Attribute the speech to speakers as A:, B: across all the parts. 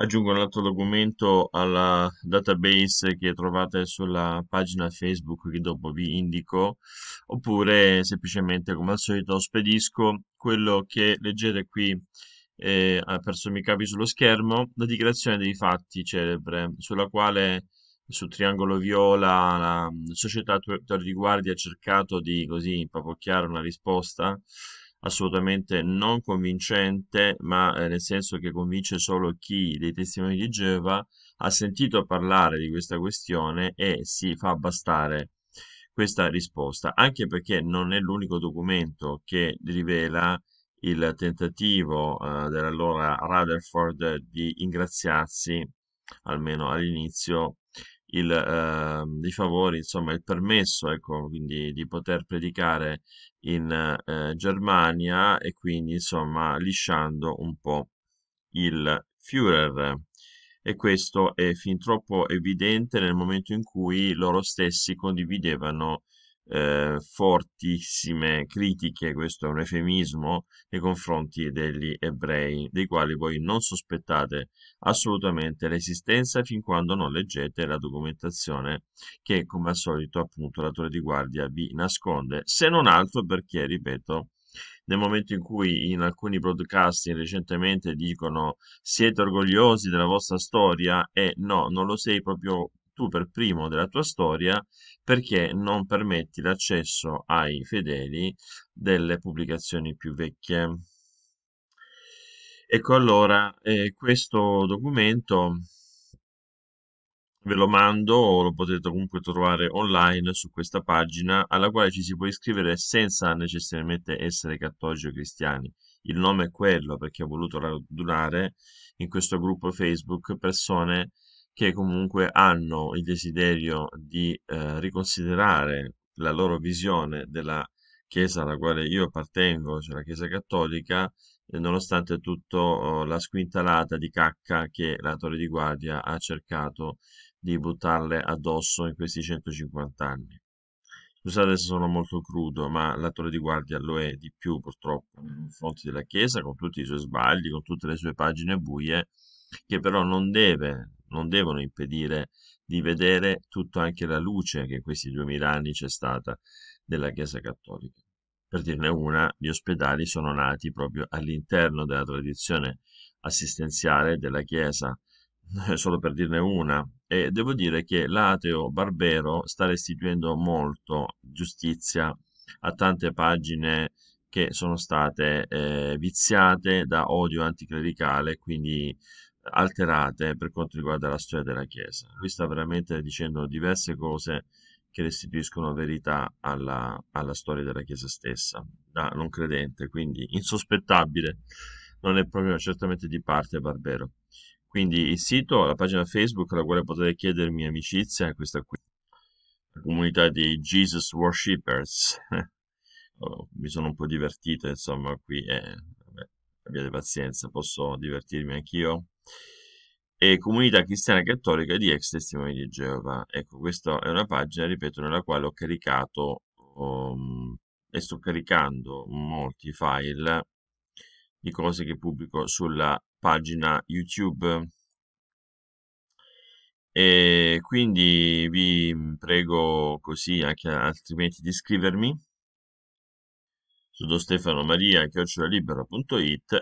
A: Aggiungo un altro documento alla database che trovate sulla pagina Facebook che dopo vi indico, oppure semplicemente come al solito spedisco quello che leggete qui eh, per sommi capi sullo schermo, la dichiarazione dei fatti celebre, sulla quale sul triangolo viola la società Tor di Guardia ha cercato di così papocchiare una risposta assolutamente non convincente, ma eh, nel senso che convince solo chi dei testimoni di Geova ha sentito parlare di questa questione e si fa bastare questa risposta, anche perché non è l'unico documento che rivela il tentativo eh, dell'allora Rutherford di ingraziarsi, almeno all'inizio, il, eh, i favori, insomma il permesso ecco, quindi di poter predicare in eh, Germania e quindi insomma lisciando un po' il Führer e questo è fin troppo evidente nel momento in cui loro stessi condividevano eh, fortissime critiche, questo è un efemismo, nei confronti degli ebrei, dei quali voi non sospettate assolutamente l'esistenza fin quando non leggete la documentazione che, come al solito, appunto, la torre di guardia vi nasconde, se non altro perché, ripeto, nel momento in cui in alcuni broadcasting recentemente dicono siete orgogliosi della vostra storia e eh, no, non lo sei proprio tu per primo della tua storia perché non permetti l'accesso ai fedeli delle pubblicazioni più vecchie. Ecco allora, eh, questo documento ve lo mando, o lo potete comunque trovare online su questa pagina alla quale ci si può iscrivere senza necessariamente essere cattolici o cristiani. Il nome è quello perché ho voluto radunare in questo gruppo Facebook persone che comunque hanno il desiderio di eh, riconsiderare la loro visione della Chiesa alla quale io appartengo, cioè la Chiesa cattolica, nonostante tutta oh, la squintalata di cacca che la Torre di Guardia ha cercato di buttarle addosso in questi 150 anni. Scusate se sono molto crudo, ma la Torre di Guardia lo è di più purtroppo nei confronti della Chiesa, con tutti i suoi sbagli, con tutte le sue pagine buie, che però non deve non devono impedire di vedere tutta anche la luce che in questi 2000 anni c'è stata della Chiesa Cattolica. Per dirne una, gli ospedali sono nati proprio all'interno della tradizione assistenziale della Chiesa, solo per dirne una, e devo dire che l'ateo Barbero sta restituendo molto giustizia a tante pagine che sono state eh, viziate da odio anticlericale, quindi alterate per quanto riguarda la storia della Chiesa. Lui sta veramente dicendo diverse cose che restituiscono verità alla, alla storia della Chiesa stessa, da non credente, quindi insospettabile, non è proprio certamente di parte Barbero. Quindi il sito, la pagina Facebook alla quale potete chiedermi amicizia è questa qui, la comunità dei Jesus Worshippers. mi sono un po' divertito, insomma, qui eh, abbiate pazienza, posso divertirmi anch'io. E comunità cristiana cattolica di ex testimoni di Geova. Ecco, questa è una pagina, ripeto, nella quale ho caricato um, e sto caricando molti file di cose che pubblico sulla pagina YouTube. E quindi vi prego così anche altrimenti di iscrivermi sono Stefano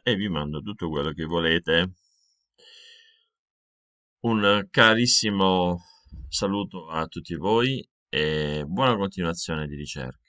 A: e vi mando tutto quello che volete un carissimo saluto a tutti voi e buona continuazione di ricerca